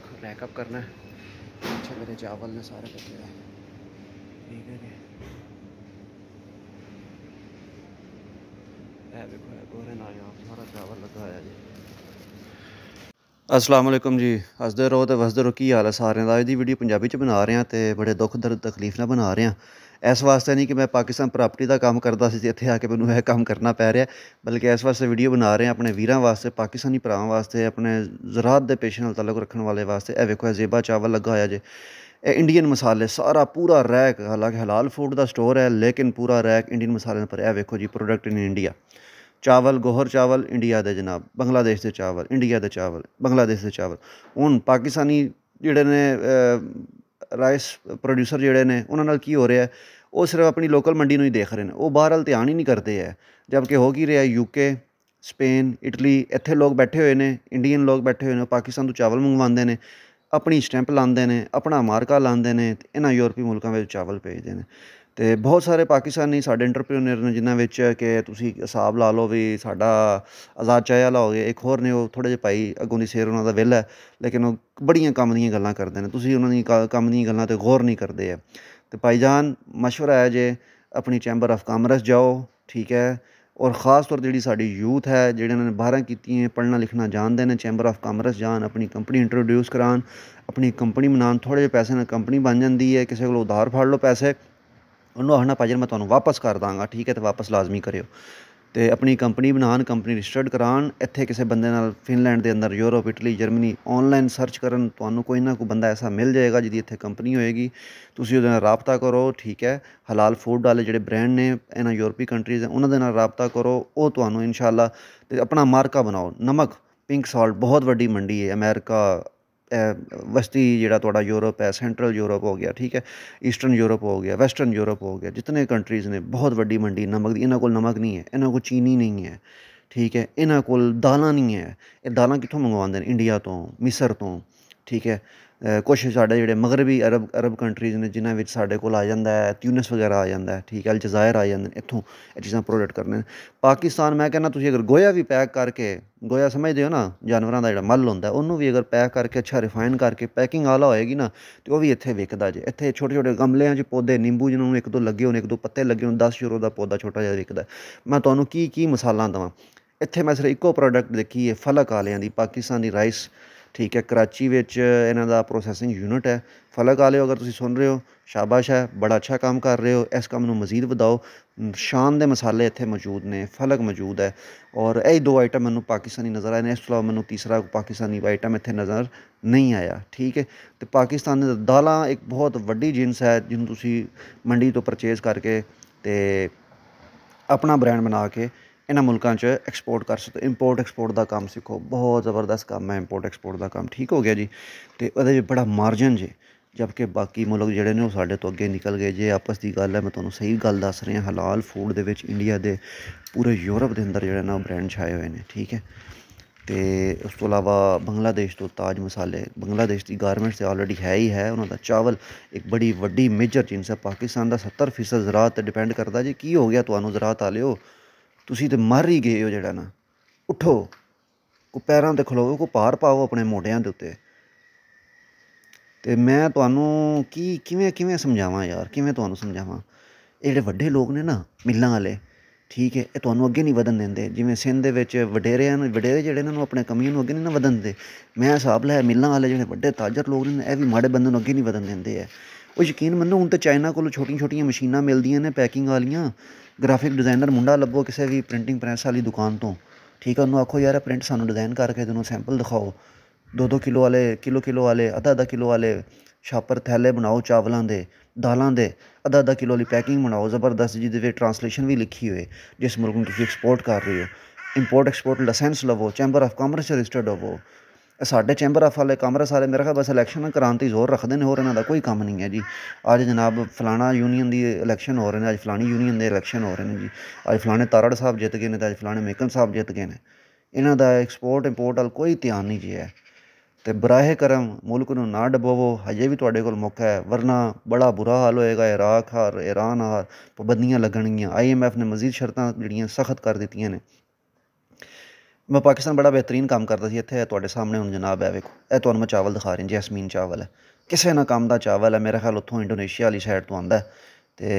block रैकअप करना है अच्छा मेरे चावल ने सारे बचे हैं ठीक है देखो गोरे ना यहाँ सारा चावल लगा है जी ਅਸਲਾਮੁਅਲੈਕਮ ਜੀ ਹੱਸਦੇ ਰਹੋ ਤੇ ਵਸਦੇ ਰਹੋ ਕੀ ਹਾਲ ਹੈ ਸਾਰਿਆਂ ਦਾ ਅੱਜ ਦੀ ਵੀਡੀਓ ਪੰਜਾਬੀ ਚ ਬਣਾ ਰਹੇ ਹਾਂ ਤੇ ਬੜੇ ਦੁੱਖ ਦਰਦ ਤਕਲੀਫ ਨਾਲ ਬਣਾ ਰਹੇ ਹਾਂ ਇਸ ਵਾਸਤੇ ਨਹੀਂ ਕਿ ਮੈਂ ਪਾਕਿਸਤਾਨ ਪ੍ਰਾਪਰਟੀ ਦਾ ਕੰਮ ਕਰਦਾ ਸੀ ਤੇ ਇੱਥੇ ਆ ਕੇ ਮੈਨੂੰ ਇਹ ਕੰਮ ਕਰਨਾ ਪੈ ਰਿਹਾ ਬਲਕਿ ਇਸ ਵਾਸਤੇ ਵੀਡੀਓ ਬਣਾ ਰਹੇ ਹਾਂ ਆਪਣੇ ਵੀਰਾਂ ਵਾਸਤੇ ਪਾਕਿਸਤਾਨੀ ਭਰਾਵਾਂ ਵਾਸਤੇ ਆਪਣੇ ਜ਼ਰਾਤ ਦੇ ਪੇਸ਼ੇ ਨਾਲ ਤਾਲੁਕ ਰੱਖਣ ਵਾਲੇ ਵਾਸਤੇ ਇਹ ਵੇਖੋ ਜ਼ੇਬਾ ਚਾਵਲ ਲੱਗਾ ਹੋਇਆ ਜੇ ਇਹ ਇੰਡੀਅਨ ਮਸਾਲੇ ਸਾਰਾ ਪੂਰਾ ਰੈਕ ਹਾਲਾਂਕਿ ਹਲਾਲ ਫੂਡ ਦਾ ਸਟੋਰ ਹੈ ਲੇਕਿਨ ਪੂਰਾ ਰੈਕ ਇੰਡੀਅਨ ਮਸਾਲੇ ਪਰ ਇਹ ਵੇਖੋ ਜੀ ਪ੍ਰੋਡਕਟ ਇਨ ਇੰਡੀਆ ਚਾਵਲ ਗੋਹਰ ਚਾਵਲ ਇੰਡੀਆ ਦੇ ਜਨਾਬ ਬੰਗਲਾਦੇਸ਼ ਦੇ ਚਾਵਲ ਇੰਡੀਆ ਦੇ ਚਾਵਲ ਬੰਗਲਾਦੇਸ਼ ਦੇ ਚਾਵਲ ਹੁਣ ਪਾਕਿਸਤਾਨੀ ਜਿਹੜੇ ਨੇ ਰਾਈਸ ਪ੍ਰੋਡਿਊਸਰ ਜਿਹੜੇ ਨੇ ਉਹਨਾਂ ਨਾਲ ਕੀ ਹੋ ਰਿਹਾ ਉਹ ਸਿਰਫ ਆਪਣੀ ਲੋਕਲ ਮੰਡੀ ਨੂੰ ਹੀ ਦੇਖ ਰਹੇ ਨੇ ਉਹ ਬਾਹਰਲ ਧਿਆਨ ਹੀ ਨਹੀਂ ਕਰਦੇ ਹੈ ਜਦਕਿ ਹੋ ਕੀ ਰਿਹਾ ਯੂਕੇ ਸਪੇਨ ਇਟਲੀ ਇੱਥੇ ਲੋਕ ਬੈਠੇ ਹੋਏ ਨੇ ਇੰਡੀਅਨ ਲੋਕ ਬੈਠੇ ਹੋਏ ਨੇ ਪਾਕਿਸਤਾਨ ਤੋਂ ਚਾਵਲ ਮੰਗਵਾਉਂਦੇ ਨੇ ਆਪਣੀ ਸਟੈਂਪ ਲਾਉਂਦੇ ਨੇ ਆਪਣਾ ਮਾਰਕਾ ਲਾਉਂਦੇ ਨੇ ਇਹਨਾਂ ਯੂਰਪੀ ਮੁਲਕਾਂ ਵਿੱਚ ਚਾਵਲ ਭੇਜਦੇ ਨੇ ਤੇ ਬਹੁਤ ਸਾਰੇ ਪਾਕਿਸਤਾਨੀ ਸਾਡੇ ਐਂਟਰਪ੍ਰੀਨਰ ਨੇ ਜਿਨ੍ਹਾਂ ਵਿੱਚ ਕਿ ਤੁਸੀਂ ਹਿਸਾਬ ਲਾ ਲਓ ਵੀ ਸਾਡਾ ਆਜ਼ਾਦ ਚਾਹ ਵਾਲਾ ਹੋ ਗਿਆ ਇੱਕ ਹੋਰ ਨੇ ਉਹ ਥੋੜੇ ਜਿਹਾ ਭਾਈ ਅੱਗੋਂ ਦੀ ਸ਼ੇਰ ਉਹਨਾਂ ਦਾ ਵਿਹਲਾ ਲੇਕਿਨ ਉਹ ਬੜੀਆਂ ਕੰਮ ਦੀਆਂ ਗੱਲਾਂ ਕਰਦੇ ਨੇ ਤੁਸੀਂ ਉਹਨਾਂ ਦੀਆਂ ਕੰਮ ਦੀਆਂ ਗੱਲਾਂ ਤੇ ਗੌਰ ਨਹੀਂ ਕਰਦੇ ਆ ਤੇ ਭਾਈਜਾਨ مشورہ ਹੈ ਜੇ ਆਪਣੀ ਚੈਂਬਰ ਆਫ ਕਾਮਰਸ ਜਾਓ ਠੀਕ ਹੈ ਔਰ ਖ਼ਾਸ ਤੌਰ ਜਿਹੜੀ ਸਾਡੀ ਯੂਥ ਹੈ ਜਿਹੜੇ ਉਹਨਾਂ ਨੇ ਬਾਹਰਾਂ ਕੀਤੀਆਂ ਪੜ੍ਹਨਾ ਲਿਖਣਾ ਜਾਣਦੇ ਨੇ ਚੈਂਬਰ ਆਫ ਕਾਮਰਸ ਜਾਣ ਆਪਣੀ ਕੰਪਨੀ ਇੰਟਰੋਡਿਊਸ ਕਰਾਣ ਆਪਣੀ ਕੰਪਨੀ ਬਣਾਉਣ ਥੋੜੇ ਜਿਹੇ ਪੈਸੇ ਨਾਲ ਕੰਪਨੀ ਬਣ ਜਾਂਦੀ ਹੈ ਕਿਸੇ ਕੋਲ ਉਧਾਰ ਫੜ ਲਓ ਪੈਸੇ ਉਹਨੂੰ ਆਖਣਾ ਭਾਜੀ ਮੈਂ ਤੁਹਾਨੂੰ ਵਾਪਸ ਕਰ ਦਾਂਗਾ ਠੀਕ ਹੈ ਤੇ ਵਾਪਸ ਲਾਜ਼ਮੀ ਕਰਿਓ ਤੇ ਆਪਣੀ ਕੰਪਨੀ ਬਣਾਉਣ ਕੰਪਨੀ ਰਜਿਸਟਰਡ ਕਰਾਉਣ ਇੱਥੇ ਕਿਸੇ ਬੰਦੇ ਨਾਲ ਫਿਨਲੈਂਡ ਦੇ ਅੰਦਰ Europe Italy Germany online search ਕਰਨ ਤੁਹਾਨੂੰ ਕੋਈ ਨਾ ਕੋਈ ਬੰਦਾ ਐਸਾ ਮਿਲ ਜਾਏਗਾ ਜਿਹਦੀ ਇੱਥੇ ਕੰਪਨੀ ਹੋਏਗੀ ਤੁਸੀਂ ਉਹਦੇ ਨਾਲ ਰਾਬਤਾ ਕਰੋ ਠੀਕ ਹੈ ਹਲਾਲ ਫੂਡ ਵਾਲੇ ਜਿਹੜੇ ਬ੍ਰਾਂਡ ਨੇ ਇਹਨਾਂ ਯੂਰਪੀ ਕੰਟਰੀਜ਼ ਉਹਨਾਂ ਦੇ ਨਾਲ ਰਾਬਤਾ ਕਰੋ ਉਹ ਤੁਹਾਨੂੰ ਇਨਸ਼ਾਅੱਲਾ ਤੇ ਆਪਣਾ ਮਾਰਕਾ ਬਣਾਓ ਨਮਕ ਪਿੰਕ ਸਾਲਟ ਬਹੁਤ ਵੱਡੀ ਮੰਡੀ ਹੈ ਅਮਰੀਕਾ वस्ती जो यूरोप है सेंट्रल यूरोप हो गया ठीक है ईस्टर्न यूरोप हो गया वैसटर्न यूरोप हो गया जितने कंट्रीज़ ने बहुत वीडी मंडी नमक दी इन्हों को नमक नहीं है इन्हों को चीनी नहीं है ठीक है इन्हों को दाल नहीं है दाल कितों मंगवा इंडिया तो मिसर तो ठीक है ਕੁਝ ਸਾਡੇ ਜਿਹੜੇ ਮਗਰਬੀ ਅਰਬ ਅਰਬ ਕੰਟਰੀਜ਼ ਨੇ ਜਿਨ੍ਹਾਂ ਵਿੱਚ ਸਾਡੇ ਕੋਲ ਆ ਜਾਂਦਾ ਹੈ ਟਿਊਨਿਸ ਵਗੈਰਾ ਆ ਜਾਂਦਾ ਹੈ ਠੀਕ ਹੈ ਅਲਜਜ਼ਾਇਰ ਆ ਜਾਂਦੇ ਨੇ ਇੱਥੋਂ ਇਹ ਚੀਜ਼ਾਂ ਪ੍ਰੋਡਕਟ ਕਰਨੇ ਪਾਕਿਸਤਾਨ ਮੈਂ ਕਹਿੰਦਾ ਤੁਸੀਂ ਅਗਰ ਗੋਇਆ ਵੀ ਪੈਕ ਕਰਕੇ ਗੋਇਆ ਸਮਝਦੇ ਹੋ ਨਾ ਜਾਨਵਰਾਂ ਦਾ ਜਿਹੜਾ ਮਲ ਹੁੰਦਾ ਉਹਨੂੰ ਵੀ ਅਗਰ ਪੈਕ ਕਰਕੇ ਅੱਛਾ ਰਿਫਾਈਨ ਕਰਕੇ ਪੈਕਿੰਗ ਆਲਾ ਹੋਏਗੀ ਨਾ ਤੇ ਉਹ ਵੀ ਇੱਥੇ ਵਿਕਦਾ ਜੇ ਇੱਥੇ ਛੋਟੇ ਛੋਟੇ ਗਮਲਿਆਂ 'ਚ ਪੌਦੇ ਨਿੰਬੂ ਜਿਹਨਾਂ ਨੂੰ ਇੱਕ ਦੋ ਲੱਗੇ ਹੋਣ ਇੱਕ ਦੋ ਪੱਤੇ ਲੱਗੇ ਹੋਣ 10 ਯੂਰੋ ਦਾ ਪੌਦਾ ਛੋਟਾ ਜਿਹਾ ਵਿਕਦਾ ਮੈਂ ਤੁਹਾਨੂੰ ਕੀ ਕੀ ਮਸਾਲਾ ਦਵਾਂ ਇੱਥੇ ਮੈਂ ਸਿਰਫ ਇੱਕੋ ਪ੍ਰੋਡਕਟ ਦੇਖੀ ਹੈ ਫਲਕ ਵਾਲਿਆਂ ਦੀ ਪਾਕਿਸਤਾਨੀ ਰਾਈਸ ਠੀਕ ਹੈ ਕਰਾਚੀ ਵਿੱਚ ਇਹਨਾਂ ਦਾ ਪ੍ਰੋਸੈਸਿੰਗ ਯੂਨਿਟ ਹੈ ਫਲਕ ਵਾਲਿਓ ਅਗਰ ਤੁਸੀਂ ਸੁਣ ਰਹੇ ਹੋ ਸ਼ਾਬਾਸ਼ ਹੈ ਬੜਾ ਅੱਛਾ ਕੰਮ ਕਰ ਰਹੇ ਹੋ ਇਸ ਕੰਮ ਨੂੰ ਮਜ਼ੀਦ ਵਧਾਓ ਸ਼ਾਨ ਦੇ ਮਸਾਲੇ ਇੱਥੇ ਮੌਜੂਦ ਨੇ ਫਲਕ ਮੌਜੂਦ ਹੈ ਔਰ ਇਹ ਦੋ ਆਈਟਮ ਮੈਨੂੰ ਪਾਕਿਸਤਾਨੀ ਨਜ਼ਰ ਆਏ ਨੇ ਇਸ ਤੋਂ ਇਲਾਵਾ ਮੈਨੂੰ ਤੀਸਰਾ ਪਾਕਿਸਤਾਨੀ ਆਈਟਮ ਇੱਥੇ ਨਜ਼ਰ ਨਹੀਂ ਆਇਆ ਠੀਕ ਹੈ ਤੇ ਪਾਕਿਸਤਾਨ ਦੇ ਦਾਲਾਂ ਇੱਕ ਬਹੁਤ ਵੱਡੀ ਜਿੰਸ ਹੈ ਜਿਹਨੂੰ ਤੁਸੀਂ ਮੰਡੀ ਤੋਂ ਪਰਚੇਸ ਕਰਕੇ ਤੇ ਆਪਣਾ ਬ੍ਰਾਂਡ ਬਣਾ ਕੇ ਇਹਨਾਂ ਮੁਲਕਾਂ 'ਚ ਐਕਸਪੋਰਟ ਕਰ ਸਕਦੇ ਇੰਪੋਰਟ ਐਕਸਪੋਰਟ ਦਾ ਕੰਮ ਸਿੱਖੋ ਬਹੁਤ ਜ਼ਬਰਦਸਤ ਕੰਮ ਹੈ ਇੰਪੋਰਟ ਐਕਸਪੋਰਟ ਦਾ ਕੰਮ ਠੀਕ ਹੋ ਗਿਆ ਜੀ ਤੇ ਉਹਦੇ 'ਚ ਬੜਾ ਮਾਰਜਨ ਜੇ ਜਦਕਿ ਬਾਕੀ ਮੁਲਕ ਜਿਹੜੇ ਨੇ ਉਹ ਸਾਡੇ ਤੋਂ ਅੱਗੇ ਨਿਕਲ ਗਏ ਜੇ ਆਪਸ ਦੀ ਗੱਲ ਹੈ ਮੈਂ ਤੁਹਾਨੂੰ ਸਹੀ ਗੱਲ ਦੱਸ ਰਿਹਾ ਹਲਾਲ ਫੂਡ ਦੇ ਵਿੱਚ ਇੰਡੀਆ ਦੇ ਪੂਰੇ ਯੂਰਪ ਦੇ ਅੰਦਰ ਜਿਹੜਾ ਨਾ ਬ੍ਰਾਂਡ ਛਾਏ ਹੋਏ ਨੇ ਠੀਕ ਹੈ ਤੇ ਉਸ ਤੋਂ ਇਲਾਵਾ ਬੰਗਲਾਦੇਸ਼ ਤੋਂ ਤਾਜ ਮਸਾਲੇ ਬੰਗਲਾਦੇਸ਼ ਦੀ ਗਾਰਮੈਂਟਸ ਤੇ ਆਲਰੇਡੀ ਹੈ ਹੀ ਹੈ ਉਹਨਾਂ ਦਾ ਚਾਵਲ ਇੱਕ ਬੜੀ ਵੱਡੀ ਮੇਜਰ ਚੀਜ਼ ਹੈ ਪਾਕਿਸਤਾਨ ਦਾ 70% ਜ਼ਰਾਤ ਤੇ ਡਿਪੈਂਡ ਕਰਦਾ ਜੀ ਕੀ ਹੋ ਗਿਆ ਤੁਹਾਨੂੰ ਜ਼ਰਾਤ ਆਲਿਓ ਤੁਸੀਂ ਤੇ ਮਰ ਹੀ ਗਏ ਹੋ ਜਿਹੜਾ ਨਾ ਉਠੋ ਕੋ ਪੈਰਾਂ ਤੇ ਖਲੋਵੋ ਕੋ ਪਾਰ ਪਾਓ ਆਪਣੇ ਮੋਢਿਆਂ ਦੇ ਉੱਤੇ ਤੇ ਮੈਂ ਤੁਹਾਨੂੰ ਕੀ ਕਿਵੇਂ ਕਿਵੇਂ ਸਮਝਾਵਾਂ ਯਾਰ ਕਿਵੇਂ ਤੁਹਾਨੂੰ ਸਮਝਾਵਾਂ ਇਹ ਜਿਹੜੇ ਵੱਡੇ ਲੋਕ ਨੇ ਨਾ ਮਿਲਾਂ ਵਾਲੇ ਠੀਕ ਹੈ ਇਹ ਤੁਹਾਨੂੰ ਅੱਗੇ ਨਹੀਂ ਵਧਣ ਦਿੰਦੇ ਜਿਵੇਂ ਸਿੰਧ ਦੇ ਵਿੱਚ ਵਡੇਰਿਆਂ ਨੂੰ ਵਡੇਰੇ ਜਿਹੜੇ ਇਹਨਾਂ ਨੂੰ ਆਪਣੇ ਕਮੀਆਂ ਨੂੰ ਅੱਗੇ ਨਹੀਂ ਨਾ ਵਧਣ ਦਿੰਦੇ ਮੈਂ ਹਿਸਾਬ ਲਾਇਆ ਮਿਲਾਂ ਵਾਲੇ ਜਿਹੜੇ ਵੱਡੇ ਤਾਜਰ ਲੋਕ ਨੇ ਇਹ ਵੀ ਮਾੜੇ ਬੰਦੇ ਨੂੰ ਅੱਗੇ ਨਹੀਂ ਵਧਣ ਦਿੰਦੇ ਐ ਉਹ ਯਕੀਨ ਮੰਨੋ ਹੁਣ ਤਾਂ ਚਾਈਨਾ ਕੋਲੋਂ ਛੋਟੀਆਂ-ਛੋਟੀਆਂ ਮਸ਼ੀਨਾਂ ਮਿਲਦੀਆਂ ਨੇ ਪੈਕਿੰਗ ਵਾਲੀਆਂ ਗ੍ਰਾਫਿਕ ਡਿਜ਼ਾਈਨਰ ਮੁੰਡਾ ਲੱਭੋ ਕਿਸੇ ਵੀ ਪ੍ਰਿੰਟਿੰਗ ਪ੍ਰੈਸ ਵਾਲੀ ਦੁਕਾਨ ਤੋਂ ਠੀਕ ਹੈ ਉਹਨੂੰ ਆਖੋ ਯਾਰ ਪ੍ਰਿੰਟ ਸਾਨੂੰ ਡਿਜ਼ਾਈਨ ਕਰਕੇ ਦੋਨੋਂ ਸੈਂਪਲ ਦਿਖਾਓ 2-2 ਕਿਲੋ ਵਾਲੇ ਕਿਲੋ ਕਿਲੋ ਵਾਲੇ ਅੱਧਾ-ਅੱਧਾ ਕਿਲੋ ਵਾਲੇ ਛਾਪਰ ਥੈਲੇ ਬਣਾਓ ਚਾਵਲਾਂ ਦੇ ਦਾਲਾਂ ਦੇ ਅੱਧਾ ਅੱਧਾ ਕਿਲੋ ਦੀ ਪੈਕਿੰਗ ਬਣਾਓ ਜ਼ਬਰਦਸਤ ਜਿਹਦੇ ਵਿੱਚ ਟ੍ਰਾਂਸਲੇਸ਼ਨ ਵੀ ਲਿਖੀ ਹੋਏ ਜਿਸ ਮੁਲਕ ਨੂੰ ਤੁਸੀਂ ਐਕਸਪੋਰਟ ਕਰ ਰਹੇ ਹੋ ਇੰਪੋਰਟ ਐਕਸਪੋਰਟ ਲਾਇਸੈਂਸ ਲਵੋ ਚੈਂਬਰ ਆਫ ਕਾਮਰਸ ਰਜਿਸਟਰਡ ਹੋਵੋ साढ़े चैंबर ऑफ वाले कमरे सारे मेरा ख्याल बस इलेक्शन कराने जोर रखते हैं और इन्हों का कोई काम नहीं है जी अज जनाब फलाना यूनियन की इलेक्शन हो रहे हैं अब फलानी यूनियन के इलेक्शन हो रहे हैं जी अब फलाने तारड़ साहब जित गए हैं तो अब फलाने मेकन साहब जित गए हैं इन्हों का एक्सपोर्ट इंपोर्ट वाल कोई ध्यान नहीं जी है तो बराह करम मुल्क ना डबोवो हजे भी थोड़े को वरना बड़ा बुरा हाल होएगा इराक हार ईरान हार पाबंदियाँ लगनगियाँ आई एम एफ ने मजीद शरत जखत कर दी ने ਮੈਂ ਪਾਕਿਸਤਾਨ ਬੜਾ ਬਿਹਤਰੀਨ ਕੰਮ ਕਰਦਾ ਸੀ ਇੱਥੇ ਤੁਹਾਡੇ ਸਾਹਮਣੇ ਹੁਣ ਜਨਾਬ ਹੈ ਵੇਖੋ ਇਹ ਤੁਹਾਨੂੰ ਮੈਂ ਚਾਵਲ ਦਿਖਾ ਰਿਹਾ ਜੈਸਮੀਨ ਚਾਵਲ ਹੈ ਕਿਸੇ ਨਾ ਕੰਮ ਦਾ ਚਾਵਲ ਹੈ ਮੇਰੇ ਖਿਆਲ ਉੱਥੋਂ ਇੰਡੋਨੇਸ਼ੀਆ ਵਾਲੀ ਸਾਈਡ ਤੋਂ ਆਂਦਾ ਤੇ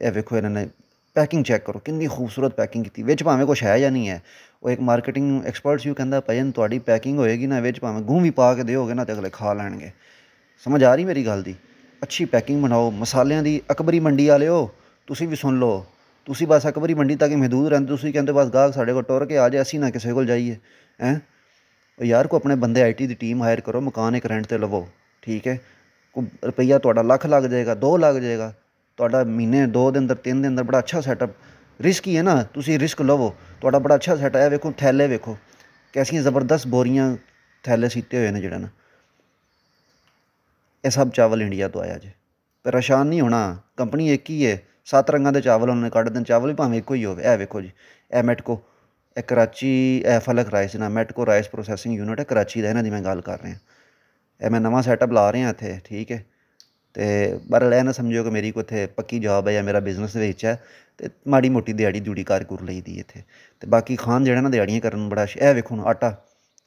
ਇਹ ਵੇਖੋ ਇਹਨਾਂ ਨੇ ਪੈਕਿੰਗ ਚੈੱਕ ਕਰੋ ਕਿੰਨੀ ਖੂਬਸੂਰਤ ਪੈਕਿੰਗ ਕੀਤੀ ਵਿੱਚ ਭਾਵੇਂ ਕੁਝ ਹੈ ਜਾਂ ਨਹੀਂ ਹੈ ਉਹ ਇੱਕ ਮਾਰਕੀਟਿੰਗ ਐਕਸਪਰਟ ਸੀ ਉਹ ਕਹਿੰਦਾ ਭਜਨ ਤੁਹਾਡੀ ਪੈਕਿੰਗ ਹੋਏਗੀ ਨਾ ਵਿੱਚ ਭਾਵੇਂ ਗੂੰ ਵੀ ਪਾ ਕੇ ਦਿਓਗੇ ਨਾ ਤੇ ਅਗਲੇ ਖਾ ਲੈਣਗੇ ਸਮਝ ਆ ਰਹੀ ਮੇਰੀ ਗੱਲ ਦੀ ਅੱਛੀ ਪੈਕਿੰਗ ਬਣਾਓ ਮਸਾਲਿਆਂ ਦੀ ਅਕਬਰੀ ਮੰਡੀ ਵਾਲਿਓ ਤੁਸੀਂ ਵੀ ਸੁਣ ਲਓ ਤੁਸੀਂ ਬਸ ਅਕਬਰੀ ਮੰਡੀ ਤੱਕ ਹੀ ਮਹਦੂਦ ਰਹਿੰਦੇ ਤੁਸੀਂ ਕਹਿੰਦੇ ਬਸ ਗਾਹਕ ਸਾਡੇ ਕੋਲ ਟੁਰ ਕੇ ਆ ਜਾਏ ਅਸੀਂ ਨਾ ਕਿਸੇ ਕੋਲ ਜਾਈਏ ਹੈ ਯਾਰ ਕੋ ਆਪਣੇ ਬੰਦੇ ਆਈਟੀ ਦੀ ਟੀਮ ਹਾਇਰ ਕਰੋ ਮਕਾਨ ਇੱਕ ਰੈਂਟ ਤੇ ਲਵੋ ਠੀਕ ਹੈ ਰੁਪਈਆ ਤੁਹਾਡਾ ਲੱਖ ਲੱਗ ਜਾਏਗਾ 2 ਲੱਗ ਜਾਏਗਾ ਤੁਹਾਡਾ ਮਹੀਨੇ 2 ਦੇ ਅੰਦਰ 3 ਦੇ ਅੰਦਰ ਬੜਾ ਅੱਛਾ ਸੈਟਅਪ ਰਿਸਕ ਹੀ ਹੈ ਨਾ ਤੁਸੀਂ ਰਿਸਕ ਲਵੋ ਤੁਹਾਡਾ ਬੜਾ ਅੱਛਾ ਸੈਟਅਪ ਹੈ ਵੇਖੋ ਥੈਲੇ ਵੇਖੋ ਕੈਸੀਆਂ ਜ਼ਬਰਦਸਤ ਬੋਰੀਆਂ ਥੈਲੇ ਸੀਤੇ ਹੋਏ ਨੇ ਜਿਹੜਾ ਨਾ ਇਹ ਸਭ ਚਾਵਲ ਇੰਡੀਆ ਤੋਂ ਆਇਆ ਜੇ ਪਰੇਸ਼ਾਨ ਨਹੀਂ ਹੋਣਾ ਕੰਪਨੀ ਇੱਕ ਹੀ ਹੈ ਸੱਤ ਰੰਗਾਂ ਦੇ ਚਾਵਲ ਉਹਨਾਂ ਨੇ ਕੱਢ ਦੇਣ ਚਾਵਲ ਵੀ ਭਾਵੇਂ ਇੱਕੋ ਹੀ ਹੋਵੇ ਇਹ ਵੇਖੋ ਜੀ ਇਹ ਮੈਟਕੋ ਇਹ ਕਰਾਚੀ ਇਹ ਫਲਕ ਰਾਈਸ ਨਾ ਮੈਟਕੋ ਰਾਈਸ ਪ੍ਰੋਸੈਸਿੰਗ ਯੂਨਿਟ ਹੈ ਕਰਾਚੀ ਦਾ ਇਹਨਾਂ ਦੀ ਮੈਂ ਗੱਲ ਕਰ ਰਿਹਾ ਇਹ ਮੈਂ ਨਵਾਂ ਸੈਟਅਪ ਲਾ ਰਿਹਾ ਇੱਥੇ ਠੀਕ ਹੈ ਤੇ ਬਰ ਲੈ ਨਾ ਸਮਝਿਓ ਕਿ ਮੇਰੀ ਕੋ ਇੱਥੇ ਪੱਕੀ ਜੌਬ ਹੈ ਜਾਂ ਮੇਰਾ ਬਿਜ਼ਨਸ ਦੇ ਵਿੱਚ ਹੈ ਤੇ ਮਾੜੀ ਮੋਟੀ ਦਿਹਾੜੀ ਦੂੜੀ ਕਾਰ ਕਰ ਲਈ ਦੀ ਇੱਥੇ ਤੇ ਬਾਕੀ ਖਾਨ ਜਿਹੜਾ ਨਾ ਦਿਹਾੜੀਆਂ ਕਰਨ ਨੂੰ ਬੜਾ ਇਹ ਵੇਖੋ ਨਾ ਆਟਾ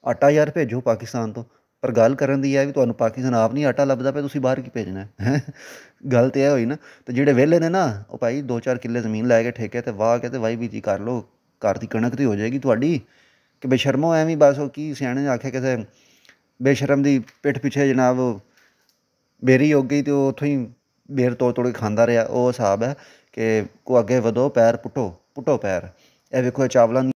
ਆਟਾ ਯਾਰ ਭੇਜੋ ਪਾਕਿਸਤਾਨ ਤੋਂ ਪਰ ਗੱਲ ਕਰਨ ਦੀ ਹੈ ਵੀ ਤੁਹਾਨੂੰ ਪਾਕਿਸਤਾਨ ਆਪ ਨਹੀਂ ਆਟਾ ਲੱਭਦਾ ਪਿਆ ਤੁਸੀਂ ਬਾਹਰ ਕੀ ਭੇਜਣਾ ਹੈ ਗੱਲ ਤੇ ਇਹ ਹੋਈ ਨਾ ਤੇ ਜਿਹੜੇ ਵਿਹਲੇ ਨੇ ਨਾ ਉਹ ਭਾਈ 2-4 ਕਿੱਲੇ ਜ਼ਮੀਨ ਲੈ ਕੇ ਠੇਕੇ ਤੇ ਵਾਹ ਕੇ ਤੇ ਵਾਈ ਜੀ ਕਰ ਲੋ ਘਰ ਦੀ ਕਣਕ ਤੇ ਹੋ ਜਾਏਗੀ ਤੁਹਾਡੀ ਕਿ ਬੇਸ਼ਰਮੋ ਐਵੇਂ ਬਸ ਉਹ ਕੀ ਸਿਆਣੇ ਨੇ ਆਖਿਆ ਕਿਸੇ ਬੇਸ਼ਰਮ ਦੀ ਪਿੱਠ ਪਿੱਛੇ ਜਨਾਬ ਬੇਰੀ ਹੋ ਗਈ ਤੇ ਉਹ ਉੱਥੋਂ ਹੀ ਬੇਰ ਤੋੜ ਤੋੜ ਕੇ ਖਾਂਦਾ ਰਿਹਾ ਉਹ ਹਿਸਾਬ ਹੈ ਕਿ ਕੋ ਅੱਗੇ ਵਧੋ ਪੈਰ ਪੁੱਟੋ ਪੁੱਟੋ ਪੈਰ ਇਹ ਵੇਖੋ ਚਾਵਲਾਂ